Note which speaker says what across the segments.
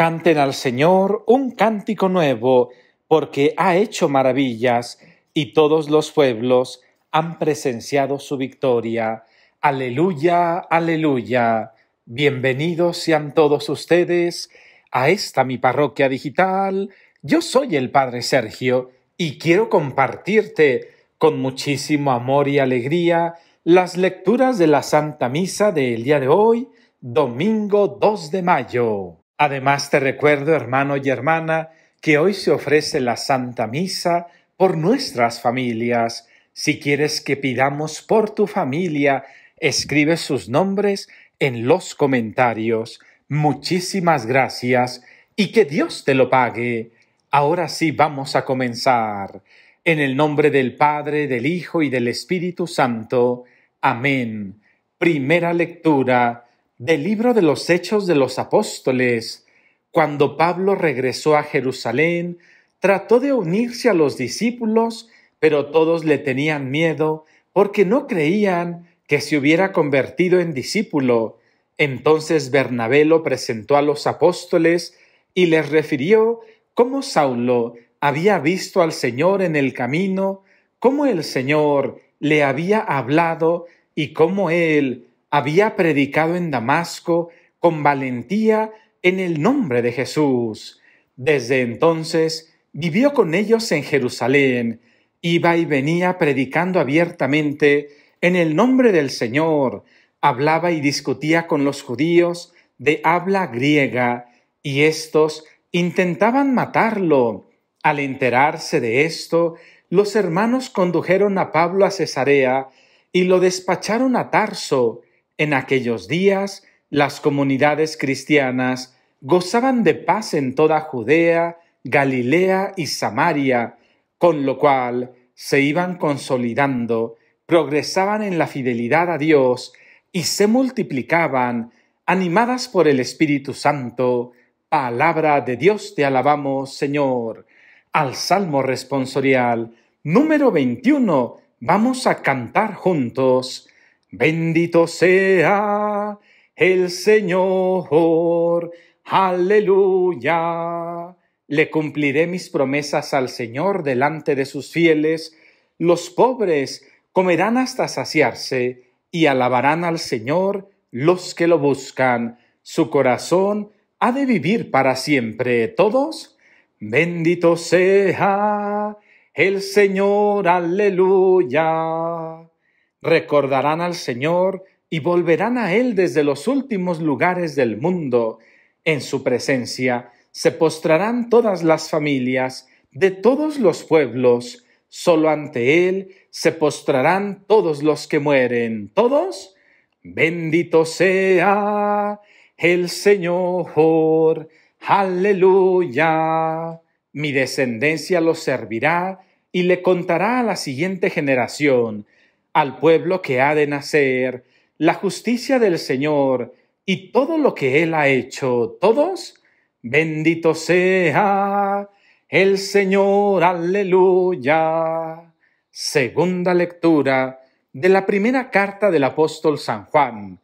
Speaker 1: Canten al Señor un cántico nuevo, porque ha hecho maravillas y todos los pueblos han presenciado su victoria. Aleluya, aleluya. Bienvenidos sean todos ustedes a esta mi parroquia digital. Yo soy el Padre Sergio y quiero compartirte con muchísimo amor y alegría las lecturas de la Santa Misa del día de hoy, domingo 2 de mayo. Además te recuerdo, hermano y hermana, que hoy se ofrece la Santa Misa por nuestras familias. Si quieres que pidamos por tu familia, escribe sus nombres en los comentarios. Muchísimas gracias y que Dios te lo pague. Ahora sí vamos a comenzar. En el nombre del Padre, del Hijo y del Espíritu Santo. Amén. Primera lectura del libro de los Hechos de los Apóstoles. Cuando Pablo regresó a Jerusalén, trató de unirse a los discípulos, pero todos le tenían miedo porque no creían que se hubiera convertido en discípulo. Entonces Bernabé lo presentó a los apóstoles y les refirió cómo Saulo había visto al Señor en el camino, cómo el Señor le había hablado y cómo él había predicado en Damasco con valentía en el nombre de Jesús. Desde entonces vivió con ellos en Jerusalén, iba y venía predicando abiertamente en el nombre del Señor, hablaba y discutía con los judíos de habla griega, y éstos intentaban matarlo. Al enterarse de esto, los hermanos condujeron a Pablo a Cesarea y lo despacharon a Tarso. En aquellos días, las comunidades cristianas gozaban de paz en toda Judea, Galilea y Samaria, con lo cual se iban consolidando, progresaban en la fidelidad a Dios y se multiplicaban, animadas por el Espíritu Santo. Palabra de Dios te alabamos, Señor. Al Salmo responsorial número 21 vamos a cantar juntos. Bendito sea el Señor. Aleluya. Le cumpliré mis promesas al Señor delante de sus fieles. Los pobres comerán hasta saciarse y alabarán al Señor los que lo buscan. Su corazón ha de vivir para siempre. Todos. Bendito sea el Señor. Aleluya. Recordarán al Señor y volverán a Él desde los últimos lugares del mundo. En su presencia se postrarán todas las familias de todos los pueblos. Solo ante Él se postrarán todos los que mueren. ¿Todos? Bendito sea el Señor. Aleluya. Mi descendencia lo servirá y le contará a la siguiente generación al pueblo que ha de nacer, la justicia del Señor y todo lo que Él ha hecho. Todos, bendito sea el Señor, aleluya. Segunda lectura de la primera carta del apóstol San Juan.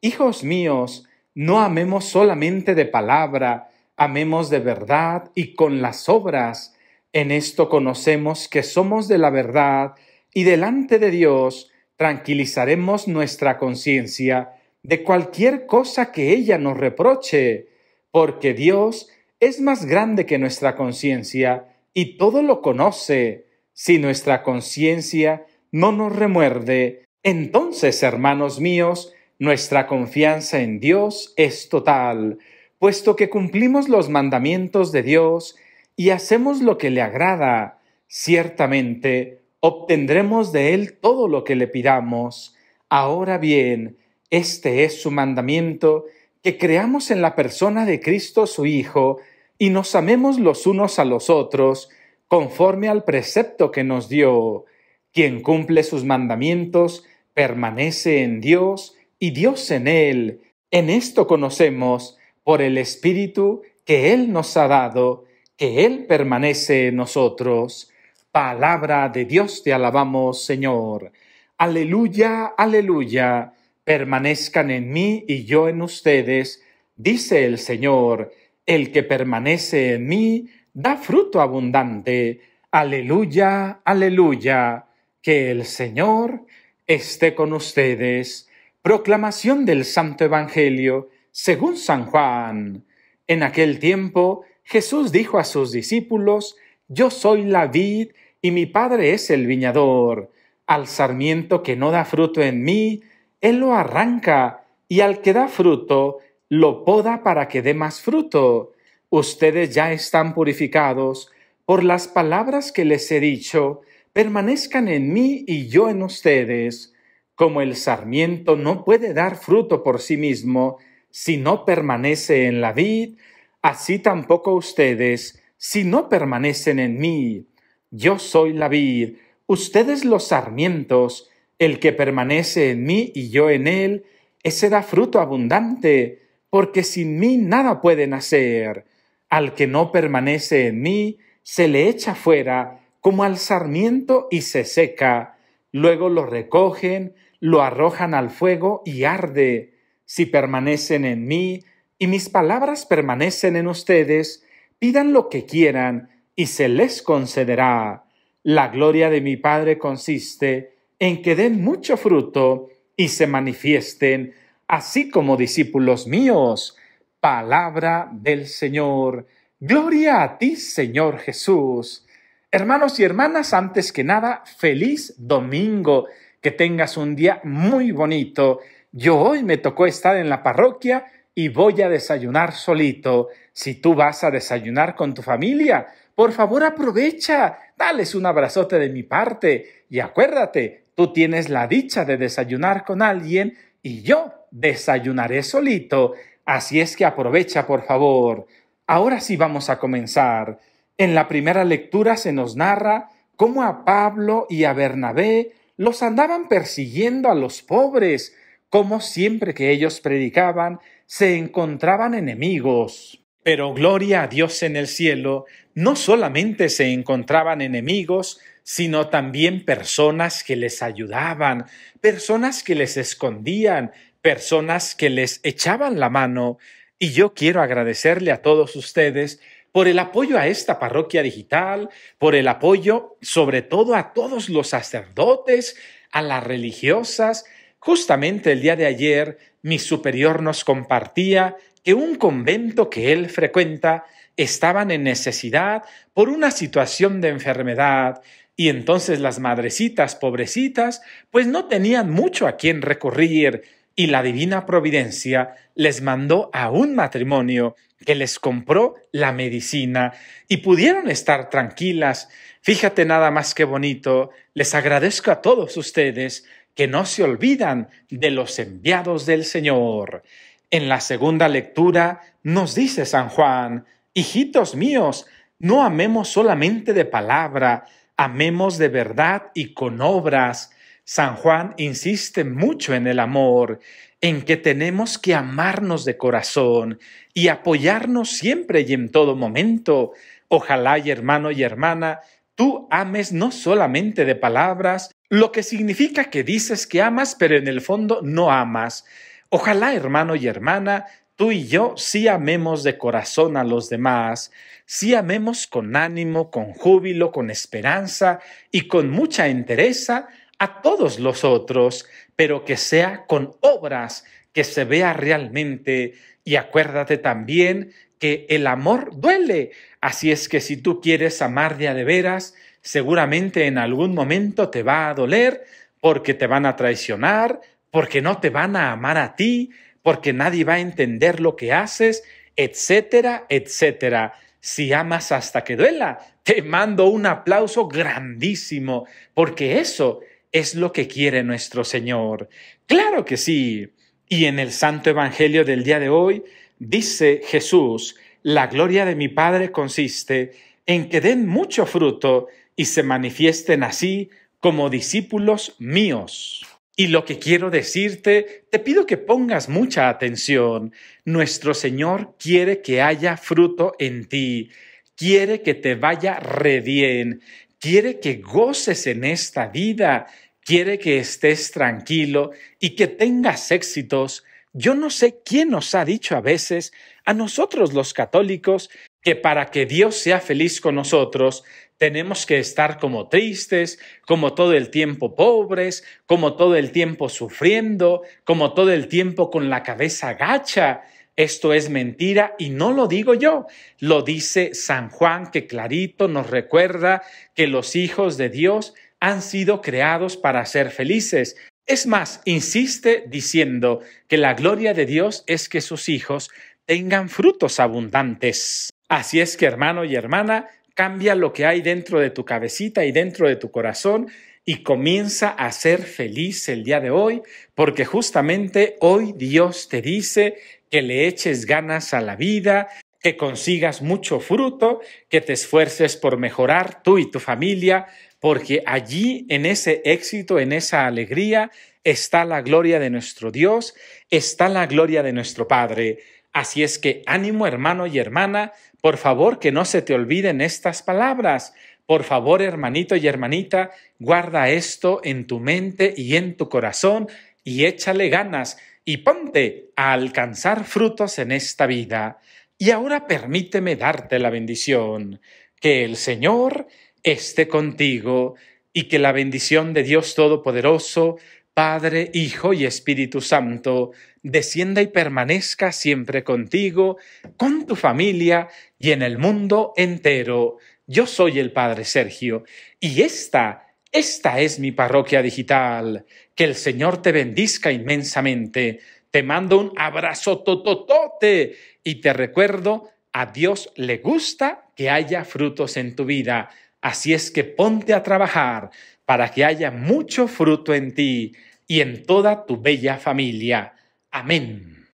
Speaker 1: Hijos míos, no amemos solamente de palabra, amemos de verdad y con las obras. En esto conocemos que somos de la verdad y delante de Dios tranquilizaremos nuestra conciencia de cualquier cosa que ella nos reproche, porque Dios es más grande que nuestra conciencia y todo lo conoce. Si nuestra conciencia no nos remuerde, entonces, hermanos míos, nuestra confianza en Dios es total, puesto que cumplimos los mandamientos de Dios y hacemos lo que le agrada. Ciertamente, obtendremos de Él todo lo que le pidamos. Ahora bien, este es su mandamiento, que creamos en la persona de Cristo su Hijo, y nos amemos los unos a los otros, conforme al precepto que nos dio. Quien cumple sus mandamientos permanece en Dios y Dios en él. En esto conocemos por el Espíritu que Él nos ha dado, que Él permanece en nosotros. Palabra de Dios te alabamos, Señor. Aleluya, aleluya. Permanezcan en mí y yo en ustedes, dice el Señor. El que permanece en mí da fruto abundante. Aleluya, aleluya. Que el Señor esté con ustedes. Proclamación del Santo Evangelio según San Juan. En aquel tiempo Jesús dijo a sus discípulos, Yo soy la vid y mi Padre es el viñador. Al sarmiento que no da fruto en mí, Él lo arranca, y al que da fruto, lo poda para que dé más fruto. Ustedes ya están purificados por las palabras que les he dicho, permanezcan en mí y yo en ustedes. Como el sarmiento no puede dar fruto por sí mismo si no permanece en la vid, así tampoco ustedes si no permanecen en mí yo soy la vid, ustedes los sarmientos, el que permanece en mí y yo en él, ese da fruto abundante, porque sin mí nada pueden hacer. Al que no permanece en mí, se le echa fuera como al sarmiento y se seca. Luego lo recogen, lo arrojan al fuego y arde. Si permanecen en mí y mis palabras permanecen en ustedes, pidan lo que quieran y se les concederá. La gloria de mi Padre consiste en que den mucho fruto y se manifiesten, así como discípulos míos. Palabra del Señor. Gloria a ti, Señor Jesús. Hermanos y hermanas, antes que nada, feliz domingo. Que tengas un día muy bonito. Yo hoy me tocó estar en la parroquia y voy a desayunar solito. Si tú vas a desayunar con tu familia, por favor, aprovecha, dales un abrazote de mi parte y acuérdate, tú tienes la dicha de desayunar con alguien y yo desayunaré solito, así es que aprovecha, por favor. Ahora sí vamos a comenzar. En la primera lectura se nos narra cómo a Pablo y a Bernabé los andaban persiguiendo a los pobres, como siempre que ellos predicaban, se encontraban enemigos. Pero gloria a Dios en el cielo, no solamente se encontraban enemigos, sino también personas que les ayudaban, personas que les escondían, personas que les echaban la mano. Y yo quiero agradecerle a todos ustedes por el apoyo a esta parroquia digital, por el apoyo sobre todo a todos los sacerdotes, a las religiosas. Justamente el día de ayer mi superior nos compartía un convento que él frecuenta estaban en necesidad por una situación de enfermedad, y entonces las madrecitas pobrecitas pues no tenían mucho a quien recurrir, y la divina providencia les mandó a un matrimonio que les compró la medicina y pudieron estar tranquilas. Fíjate nada más que bonito, les agradezco a todos ustedes que no se olvidan de los enviados del Señor. En la segunda lectura nos dice San Juan, Hijitos míos, no amemos solamente de palabra, amemos de verdad y con obras. San Juan insiste mucho en el amor, en que tenemos que amarnos de corazón y apoyarnos siempre y en todo momento. Ojalá hermano y hermana, tú ames no solamente de palabras, lo que significa que dices que amas, pero en el fondo no amas, Ojalá, hermano y hermana, tú y yo sí amemos de corazón a los demás, sí amemos con ánimo, con júbilo, con esperanza y con mucha entereza a todos los otros, pero que sea con obras que se vea realmente. Y acuérdate también que el amor duele. Así es que si tú quieres amar de a de veras, seguramente en algún momento te va a doler porque te van a traicionar, porque no te van a amar a ti, porque nadie va a entender lo que haces, etcétera, etcétera. Si amas hasta que duela, te mando un aplauso grandísimo, porque eso es lo que quiere nuestro Señor. Claro que sí. Y en el Santo Evangelio del día de hoy dice Jesús, la gloria de mi Padre consiste en que den mucho fruto y se manifiesten así como discípulos míos. Y lo que quiero decirte, te pido que pongas mucha atención. Nuestro Señor quiere que haya fruto en ti, quiere que te vaya re bien, quiere que goces en esta vida, quiere que estés tranquilo y que tengas éxitos. Yo no sé quién nos ha dicho a veces, a nosotros los católicos, que para que Dios sea feliz con nosotros, tenemos que estar como tristes, como todo el tiempo pobres, como todo el tiempo sufriendo, como todo el tiempo con la cabeza gacha. Esto es mentira y no lo digo yo, lo dice San Juan que clarito nos recuerda que los hijos de Dios han sido creados para ser felices. Es más, insiste diciendo que la gloria de Dios es que sus hijos tengan frutos abundantes. Así es que, hermano y hermana, cambia lo que hay dentro de tu cabecita y dentro de tu corazón y comienza a ser feliz el día de hoy, porque justamente hoy Dios te dice que le eches ganas a la vida, que consigas mucho fruto, que te esfuerces por mejorar tú y tu familia, porque allí en ese éxito, en esa alegría, está la gloria de nuestro Dios, está la gloria de nuestro Padre. Así es que ánimo hermano y hermana, por favor que no se te olviden estas palabras. Por favor, hermanito y hermanita, guarda esto en tu mente y en tu corazón y échale ganas y ponte a alcanzar frutos en esta vida. Y ahora permíteme darte la bendición. Que el Señor esté contigo y que la bendición de Dios Todopoderoso, Padre, Hijo y Espíritu Santo, descienda y permanezca siempre contigo, con tu familia y en el mundo entero. Yo soy el Padre Sergio y esta, esta es mi parroquia digital. Que el Señor te bendiga inmensamente. Te mando un abrazo tototote y te recuerdo, a Dios le gusta que haya frutos en tu vida. Así es que ponte a trabajar para que haya mucho fruto en ti y en toda tu bella familia. Amén.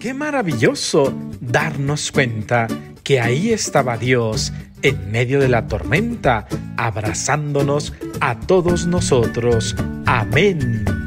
Speaker 1: Qué maravilloso darnos cuenta que ahí estaba Dios en medio de la tormenta, abrazándonos a todos nosotros. Amén.